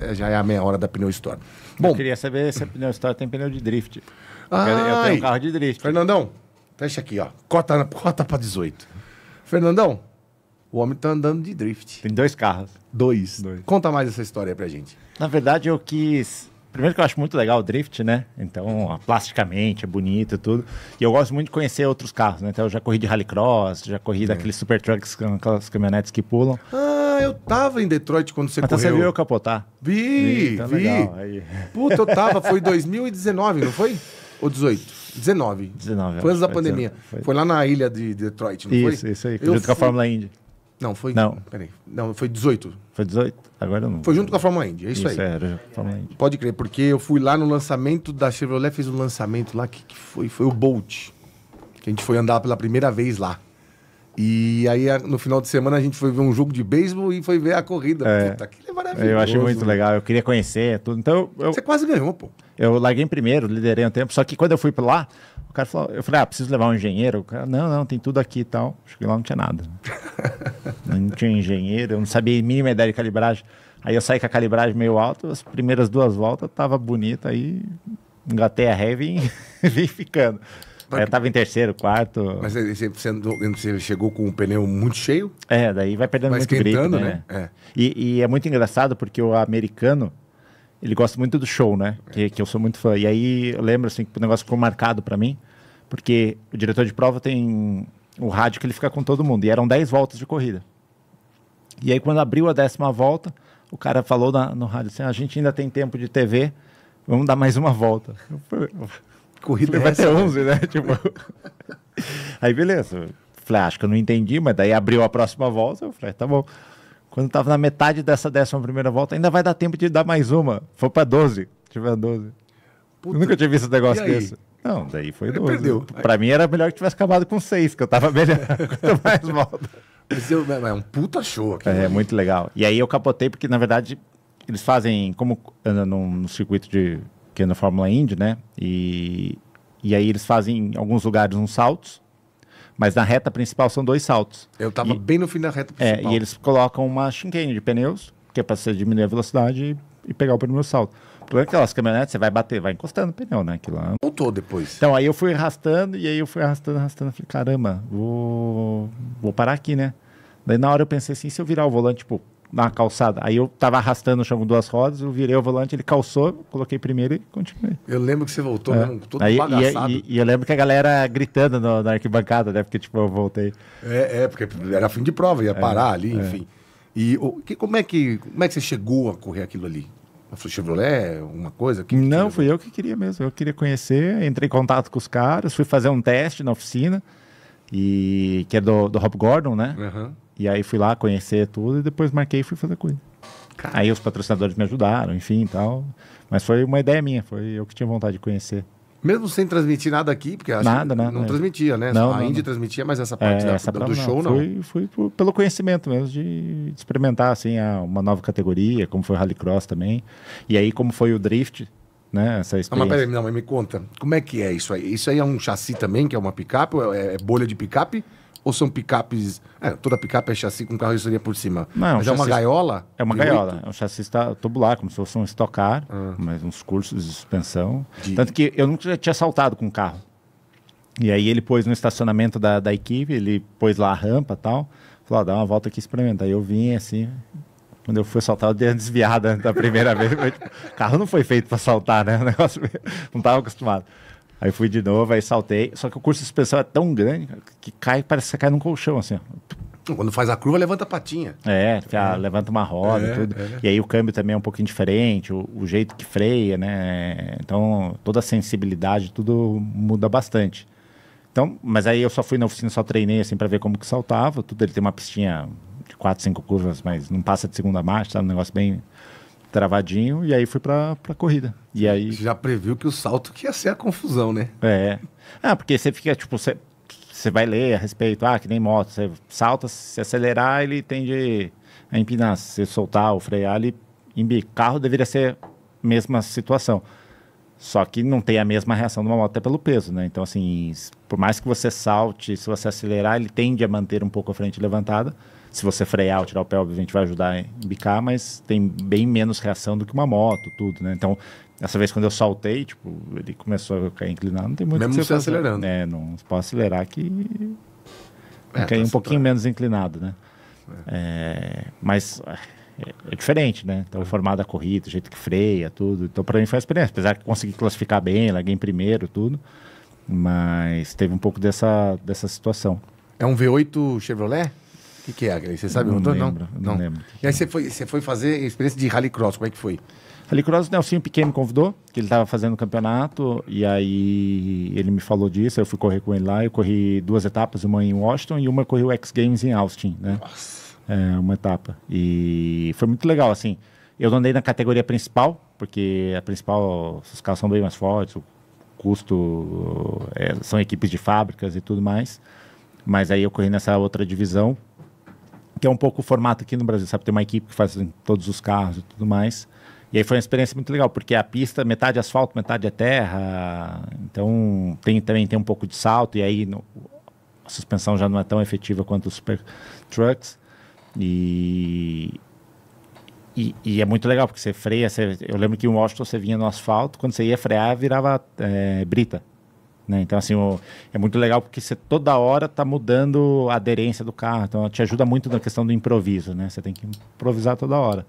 É, já é a meia hora da pneu Store. Bom, eu queria saber se a pneu Store tem pneu de drift. Ai, eu tenho um carro de drift. Fernandão, fecha aqui, ó. Cota, cota pra 18. Fernandão, o homem tá andando de drift. Tem dois carros. Dois. dois. Conta mais essa história aí pra gente. Na verdade, eu quis. Primeiro que eu acho muito legal o drift, né? Então, plasticamente, é bonito e tudo. E eu gosto muito de conhecer outros carros, né? Então, eu já corri de rallycross, já corri é. daqueles super trucks, aquelas caminhonetes que pulam. Ah, eu tava em Detroit quando você Até tá correu. você viu eu capotar. Vi, tá vi. vi. Puta, eu tava. Foi 2019, não foi? Ou 18? 19. 19. Foi antes da pandemia. Foi... foi... lá na ilha de Detroit, não isso, foi? Isso, aí. Eu junto fui... com a Fórmula Indy. Não, foi. Não. Peraí. Não, foi 18. Foi 18? Agora não. Foi junto com a Fórmula Indy, é isso, isso aí. É, era, Fórmula Indy. Pode crer, porque eu fui lá no lançamento da Chevrolet, Fiz um lançamento lá, que, que foi? Foi o Bolt. Que a gente foi andar pela primeira vez lá. E aí, no final de semana, a gente foi ver um jogo de beisebol e foi ver a corrida. É. Puta, aquilo é maravilhoso. Eu achei muito legal, eu queria conhecer tudo. Então, eu, Você quase ganhou, pô. Eu larguei em primeiro, liderei um tempo, só que quando eu fui pra lá, o cara falou, eu falei, ah, preciso levar um engenheiro? O cara, não, não, tem tudo aqui e tal. Cheguei lá, não tinha nada. não tinha engenheiro, eu não sabia a mínima ideia de calibragem. Aí eu saí com a calibragem meio alta, as primeiras duas voltas tava bonita, aí engatei a ré e vim, vim ficando. Eu é, tava em terceiro, quarto. Mas você, andou, você chegou com o pneu muito cheio? É, daí vai perdendo vai muito grip, né? né? É. E, e, é muito engraçado porque o americano, ele gosta muito do show, né? É. Que, que eu sou muito fã. E aí eu lembro assim que o negócio ficou marcado para mim, porque o diretor de prova tem o rádio que ele fica com todo mundo. E eram 10 voltas de corrida. E aí quando abriu a décima volta, o cara falou na, no rádio assim: ah, a gente ainda tem tempo de TV, vamos dar mais uma volta. Eu, corrida vai ser 11, né? tipo... Aí beleza. Falei, ah, acho que eu não entendi, mas daí abriu a próxima volta. Eu falei, ah, tá bom. Quando tava na metade dessa décima primeira volta, ainda vai dar tempo de dar mais uma. Foi pra 12. Tiver 12. Puta, nunca tinha visto um negócio desse. Não, daí foi 12. Perdeu. Pra aí... mim era melhor que tivesse acabado com 6, que eu tava melhor quanto mais volta. é um puta show aqui. É, né? muito legal. E aí eu capotei, porque na verdade eles fazem, como no, no circuito de que é na Fórmula Indy, né? E, e aí eles fazem em alguns lugares uns saltos, mas na reta principal são dois saltos. Eu estava bem no fim da reta é, principal. É, e eles colocam uma chicane de pneus, que é para você diminuir a velocidade e, e pegar o primeiro salto. Porque é aquelas caminhonetes, você vai bater, vai encostando o pneu, né? Aquilo lá. Voltou depois. Então aí eu fui arrastando, e aí eu fui arrastando, arrastando. Falei, caramba, vou, vou parar aqui, né? Daí na hora eu pensei assim, se eu virar o volante, tipo, na calçada. Aí eu tava arrastando o chão com duas rodas, eu virei o volante, ele calçou, coloquei primeiro e continuei. Eu lembro que você voltou é. mesmo, todo Aí, bagaçado. E, e, e, eu lembro que a galera gritando no, na arquibancada, né? Porque, tipo, eu voltei. É, é porque era fim de prova, ia é, parar ali, é. enfim. E o, que, como, é que, como é que você chegou a correr aquilo ali? Foi Chevrolet, alguma coisa? Que não, fui eu que queria mesmo. Eu queria conhecer, entrei em contato com os caras, fui fazer um teste na oficina, e que é do, do Rob Gordon, né? Aham. Uhum. E aí fui lá conhecer tudo e depois marquei e fui fazer coisa Aí os patrocinadores me ajudaram, enfim e tal. Mas foi uma ideia minha, foi eu que tinha vontade de conhecer. Mesmo sem transmitir nada aqui, porque acho nada, nada, não é. transmitia, né? Não, a Indy transmitia, mas essa parte é, da, essa do, do show não. Fui, fui por, pelo conhecimento mesmo de, de experimentar assim a, uma nova categoria, como foi o Rallycross também. E aí como foi o drift, né? Essa experiência. Ah, não, mas peraí, não, mas me conta, como é que é isso aí? Isso aí é um chassi também, que é uma picape? É, é bolha de picape? Ou são picapes. É, toda picape é chassi com carroceria por cima. Não, Mas um é uma gaiola? É uma gaiola. 8? É um chassi tubular, como se fosse um estocar, ah. mas uns cursos de suspensão. De... Tanto que eu nunca tinha saltado com o carro. E aí ele pôs no estacionamento da, da equipe, ele pôs lá a rampa e tal. Falou, ah, dá uma volta aqui e experimenta. Aí eu vim assim. Quando eu fui saltar, eu dei uma desviada da primeira vez. Tipo, o carro não foi feito para saltar, né? O negócio não estava acostumado. Aí fui de novo, aí saltei. Só que o curso de suspensão é tão grande que cai, parece que cai num colchão, assim. Ó. Quando faz a curva, levanta a patinha. É, é, levanta uma roda é, tudo. É. E aí o câmbio também é um pouquinho diferente, o, o, jeito que freia, né? Então, toda a sensibilidade, tudo muda bastante. Então, mas aí eu só fui na oficina, só treinei, assim, para ver como que saltava. Tudo, ele tem uma pistinha de quatro, cinco curvas, mas não passa de segunda marcha, tá? Um negócio bem travadinho, e aí fui pra, pra corrida. E aí... Você já previu que o salto que ia ser a confusão, né? É. Ah, porque você fica, tipo, você, você vai ler a respeito, ah, que nem moto, você salta, se acelerar, ele tende a empinar, se soltar ou frear, ele embica. Carro deveria ser a mesma situação. Só que não tem a mesma reação de uma moto, até pelo peso, né? Então, assim, por mais que você salte, se você acelerar, ele tende a manter um pouco a frente levantada se você frear ou tirar o pé, obviamente vai ajudar a bicar, mas tem bem menos reação do que uma moto, tudo, né? Então, essa vez quando eu saltei, tipo, ele começou a cair inclinado, não tem muito Mesmo que você acelerando. É, não pode acelerar que é, cair tá um pouquinho menos inclinado, né? É. É, mas é, é diferente, né? Então, o formato da corrida, o jeito que freia, tudo. Então, para mim foi uma experiência. Apesar de conseguir classificar bem, larguei em primeiro, tudo. Mas teve um pouco dessa, dessa situação. É um V8 Chevrolet? O que, que é Você sabe? Não, lembro, não, não. lembro. E aí você foi, você foi fazer experiência de Rallycross, como é que foi? Rallycross, o Nelsinho Piquet me convidou, que ele estava fazendo o campeonato, e aí ele me falou disso, eu fui correr com ele lá, eu corri duas etapas, uma em Washington e uma corri o X Games em Austin, né? Nossa. É, uma etapa. E foi muito legal, assim. Eu andei na categoria principal, porque a principal, os carros são bem mais fortes, o custo, é, são equipes de fábricas e tudo mais. Mas aí eu corri nessa outra divisão, que é um pouco o formato aqui no Brasil, sabe? Tem uma equipe que faz assim, todos os carros e tudo mais. E aí foi uma experiência muito legal, porque a pista, metade é asfalto, metade é terra. Então tem também tem um pouco de salto, e aí no, a suspensão já não é tão efetiva quanto os super trucks. E, e, e, é muito legal, porque você freia. Você, eu lembro que em Washington você vinha no asfalto, quando você ia frear, virava é, brita. Né? Então, assim, o, é muito legal porque você toda hora está mudando a aderência do carro. Então, te ajuda muito na questão do improviso, né? Você tem que improvisar toda hora.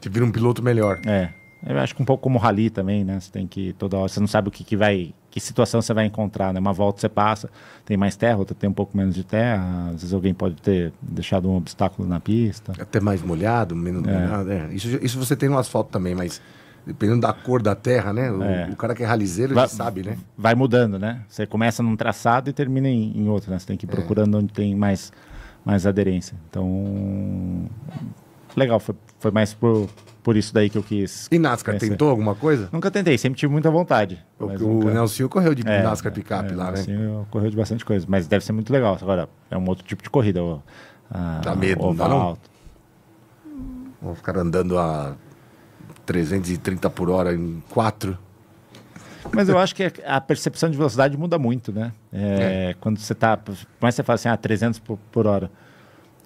Você vira um piloto melhor. É. Eu acho que um pouco como rally também, né? Você tem que toda hora, você não sabe o que, que vai, que situação você vai encontrar, né? Uma volta você passa, tem mais terra, outra tem um pouco menos de terra, às vezes alguém pode ter deixado um obstáculo na pista. Até mais molhado, menos é. molhado, é. Isso, isso você tem no asfalto também, mas Dependendo da cor da terra, né? O, é. o cara que é ralizeiro, vai, sabe, né? Vai mudando, né? Você começa num traçado e termina em, em outro, né? Você tem que ir é. procurando é. onde tem mais, mais aderência. Então, legal, foi, foi mais por, por isso daí que eu quis. E NASCAR conhecer. tentou alguma coisa? Nunca tentei, sempre tive muita vontade. O, nunca... Nelson correu de é, NASCAR Picap é, lá, né? Sim, correu de bastante coisa, mas deve ser muito legal. Agora, é um outro tipo de corrida. O, dá medo, o oval, não dá não? andando a 330 por hora em 4. Mas eu acho é que a percepção de velocidade muda muito, né? É, é. Quando você tá. Mas você fala assim, ah, 300 por, por hora.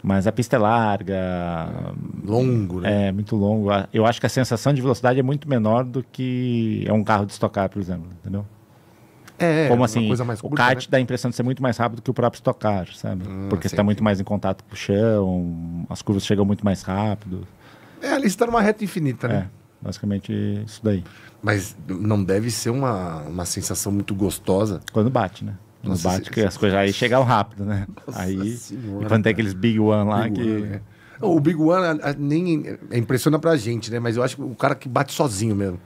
Mas a pista é larga. É, longo, né? É, muito longo. Eu acho que a sensação de velocidade é muito menor do que é um carro de estocar, por exemplo, entendeu? É, é Como é assim, curta, o kart né? dá a impressão de ser muito mais rápido que o próprio estocar, sabe? Hum, Porque você está muito mais em contato com o chão, as curvas chegam muito mais rápido. É, ali está numa reta infinita, né? É. Basicamente isso daí. Mas não deve ser uma, uma sensação muito gostosa. Quando bate, né? Quando Nossa, bate, que as coisas aí chegam rápido, né? Nossa aí, senhora, quando tem aqueles Big One lá big que. One, né? o Big One a, a, nem é impressiona pra gente, né? Mas eu acho que o cara que bate sozinho mesmo,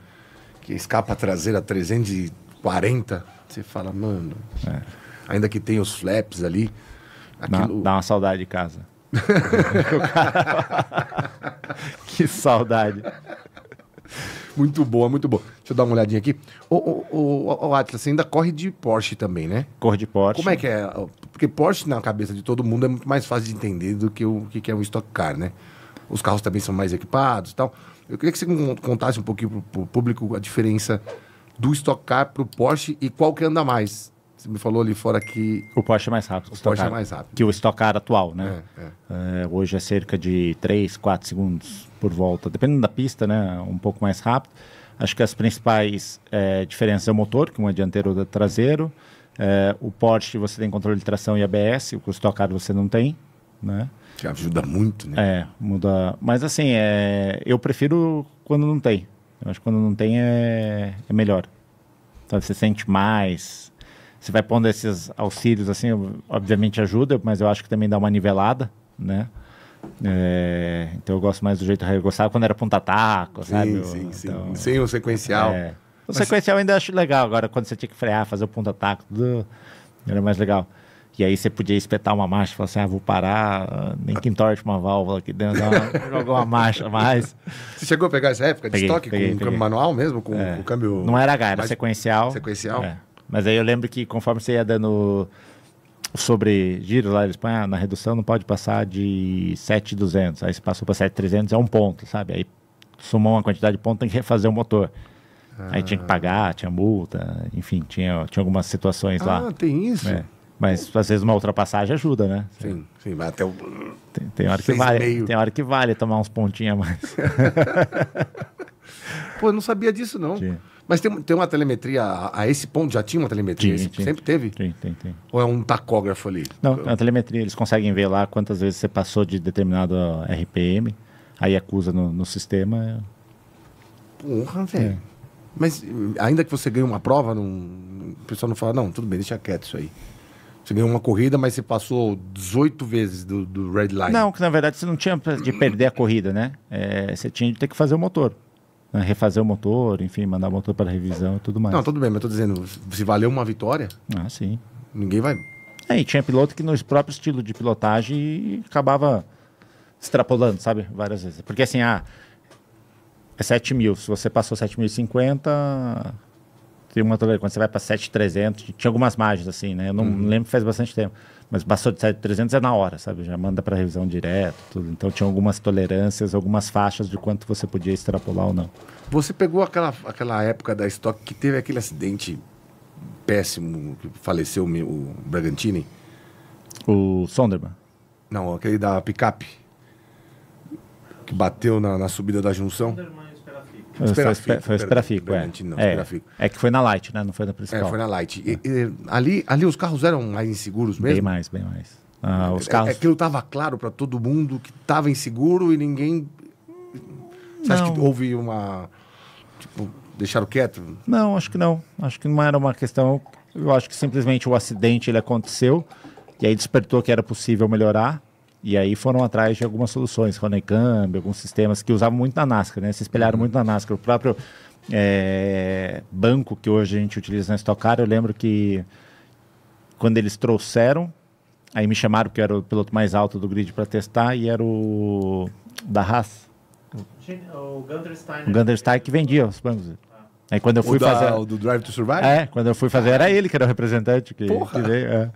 que escapa a traseira 340, você fala, mano. É. Ainda que tem os flaps ali. Aquilo... Dá, dá uma saudade de casa. que saudade. Muito boa, muito boa. Deixa eu dar uma olhadinha aqui. O, o, o, o Atlas, você ainda corre de Porsche também, né? Corre de Porsche. Como é que é? Porque Porsche na cabeça de todo mundo é muito mais fácil de entender do que o que é um Stock Car, né? Os carros também são mais equipados e tal. Eu queria que você contasse um pouquinho para o público a diferença do Stock Car para o Porsche e qual que anda mais. Você me falou ali fora que. O Porsche é mais rápido. O Porsche é mais rápido. Que o Stock Car atual, né? É, é. É, hoje é cerca de 3, 4 segundos por volta, dependendo da pista, né? Um pouco mais rápido. Acho que as principais é, diferenças é o motor, que um é dianteiro e outro é traseiro. É, o Porsche você tem controle de tração e ABS, o Stock Car você não tem, né? Que ajuda muito, né? É, muda. Mas assim, é... eu prefiro quando não tem. Eu acho que quando não tem é, é melhor. Então, você sente mais, você vai pondo esses auxílios, assim, obviamente ajuda, mas eu acho que também dá uma nivelada, né? É, então eu gosto mais do jeito eu gostava quando era punta taco, sim, sabe? Sim, sim. Então, o sequencial. É. O mas... sequencial ainda acho legal agora, quando você tinha que frear, fazer o punta taco, tudo, era mais legal. E aí você podia espetar uma marcha e falar assim, ah, vou parar, nem que entorte uma válvula aqui dentro, jogou uma marcha mais. Você chegou a pegar essa época de peguei, estoque peguei, com peguei. câmbio manual mesmo, com é. o câmbio... Não era H, era mais... sequencial. Sequencial. É. Mas aí eu lembro que conforme você ia dando sobre giro lá, eles põem, ah, na redução não pode passar de 7,200. Aí você passou para 7,300 é um ponto, sabe? Aí sumou uma quantidade de ponto, tem que refazer o motor. Ah. Aí tinha que ah. pagar, tinha multa, enfim, tinha, tinha algumas situações ah, lá. Ah, tem isso? É. Mas às vezes uma ultrapassagem ajuda, né? Sim, sim, vai até o. Tem, tem hora que vale, tem hora que vale tomar uns pontinhos a mais. Pô, eu não sabia disso, não. Tinha. Mas tem, tem uma telemetria a, a esse ponto? Já tinha uma telemetria? sempre teve? Tem, tem, tem. Ou é um tacógrafo ali? Não, é a telemetria, eles conseguem ver lá quantas vezes você passou de determinado RPM, aí acusa no, no sistema. Porra, é. velho. É. Mas ainda que você ganhe uma prova, não, o pessoal não fala, não, tudo bem, deixa quieto isso aí. Você ganhou uma corrida, mas você passou 18 vezes do, do red line. Não, que na verdade você não tinha de perder a corrida, né? É, você tinha de ter que fazer o motor. Né, refazer o motor, enfim, mandar o motor para revisão e tudo mais. Não, tudo bem, mas eu dizendo, se valeu uma vitória. Ah, sim. Ninguém vai. É, e tinha piloto que no próprio estilo de pilotagem acabava extrapolando, sabe? Várias vezes. Porque assim, ah, é 7 mil. Se você passou 7.050, uma tolerância quando você vai para 7,300, tinha algumas margens assim, né? Eu não uhum. lembro, faz bastante tempo. Mas passou de 7,300 é na hora, sabe? Já manda para revisão direto, tudo. Então tinha algumas tolerâncias, algumas faixas de quanto você podia extrapolar ou não. Você pegou aquela, aquela época da estoque que teve aquele acidente péssimo que faleceu o Bragantini? O Sonderman? Não, aquele da picape que bateu na, na subida da junção. Sonderman. Foi o Esperafico, é. Esperafico. É, é que foi na Light, né? Não foi na principal. É, foi na Light. É. E, e, ali, ali os carros eram mais inseguros mesmo? Bem mais, bem mais. Ah, é, os carros... aquilo estava claro para todo mundo que estava inseguro e ninguém... Você não. acha que houve uma... Tipo, deixaram quieto? Não, acho que não. Acho que não era uma questão... Eu acho que simplesmente o acidente ele aconteceu e aí despertou que era possível melhorar e aí foram atrás de algumas soluções, Ronecamb, alguns sistemas que usavam muito na NASCAR, né? Se espelharam uhum. muito na NASCAR. O próprio é, banco que hoje a gente utiliza na Stock Car, eu lembro que quando eles trouxeram, aí me chamaram porque era o piloto mais alto do grid para testar e era o da Haas. O Gunderstein. O Gunderstein que vendia os bancos. Ah. Aí quando eu fui o da, fazer. O do Drive to Survive? É, quando eu fui fazer, era ele que era o representante. Que, Porra. Que veio, é.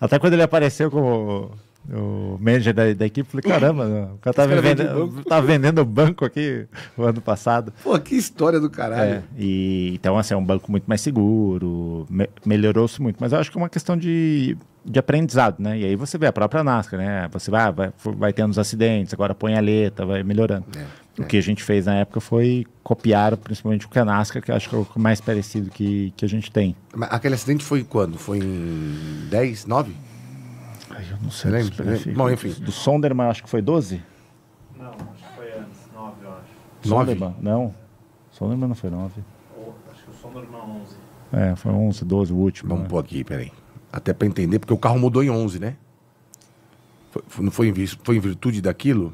Até quando ele apareceu como o manager da, da equipe, falei, caramba, o cara tá, vendendo, tá vendendo banco aqui o ano passado. Pô, que história do caralho. É, e, então, assim, é um banco muito mais seguro, me, melhorou-se muito, mas eu acho que é uma questão de, de aprendizado, né? E aí você vê a própria NASCAR, né? Você vai, vai, vai tendo os acidentes, agora põe a letra, vai melhorando. É, o é. que a gente fez na época foi copiar principalmente o que a NASCAR, que acho que é o mais parecido que, que a gente tem. Mas aquele acidente foi quando? Foi em 10, 9? Ai, eu não sei. Lembra, lembra, bom, enfim. Do Sonderman, acho que foi 12? Não, acho que foi antes, 9, eu acho. 9? Sonderman, não. Sonderman não foi 9. acho que o Sonderman 11. É, foi 11, 12, o último. Vamos né? pôr aqui, peraí. Até pra entender, porque o carro mudou em 11, né? Foi, não foi, em, foi em virtude daquilo?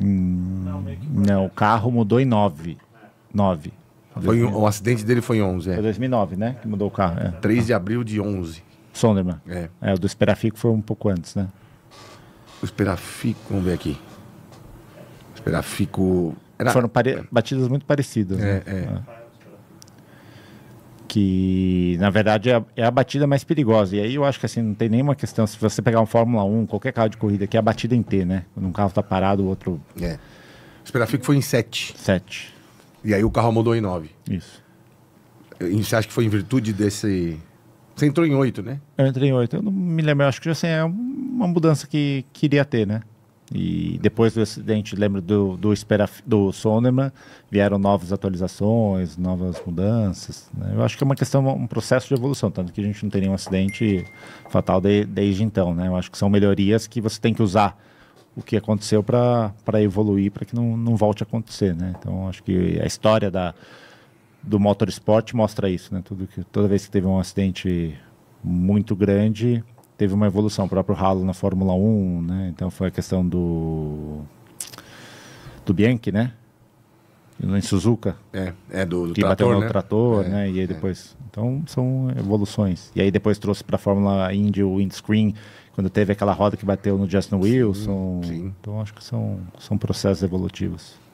Hum, não, não, o carro mudou em 9. É. 9. Foi, o acidente dele foi em 11, é. Foi 2009, né? Que mudou o carro. É. 3 de abril de 11. Sonderman. É. é. O do Esperafico foi um pouco antes, né? O Esperafico, vamos ver aqui. O Esperafico. Era... Foram pare... É. batidas muito parecidas. É, né? é. é. Que, na verdade, é, é a, batida mais perigosa. E aí eu acho que assim, não tem nenhuma questão. Se você pegar um Fórmula 1, qualquer carro de corrida, que é a batida em T, né? Quando um carro tá parado, o outro. É. O Esperafico foi em 7. 7. E aí o carro mudou em 9. Isso. E você acha que foi em virtude desse você entrou em oito, né? Eu entrei em oito. Eu não me lembro, acho que assim, é uma mudança que queria ter, né? E depois do acidente, lembro do, do, do vieram novas atualizações, novas mudanças. Né? Eu acho que é uma questão, um processo de evolução, tanto que a gente não tem nenhum acidente fatal de, desde então. Né? Eu acho que são melhorias que você tem que usar o que aconteceu para evoluir, para que não, não volte a acontecer. Né? Então, acho que a história da, do motorsport mostra isso, né? Tudo que, toda vez que teve um acidente muito grande, teve uma evolução. O próprio Halo na Fórmula 1, né? Então foi a questão do do Bianchi, né? Em Suzuka. É, é do, do que trator, bateu no né? trator, é, né? E aí é. depois. É. Então são evoluções. E aí depois trouxe para a Fórmula Indy o windscreen, quando teve aquela roda que bateu no Justin Wilson. sim. Então acho que são, são processos evolutivos.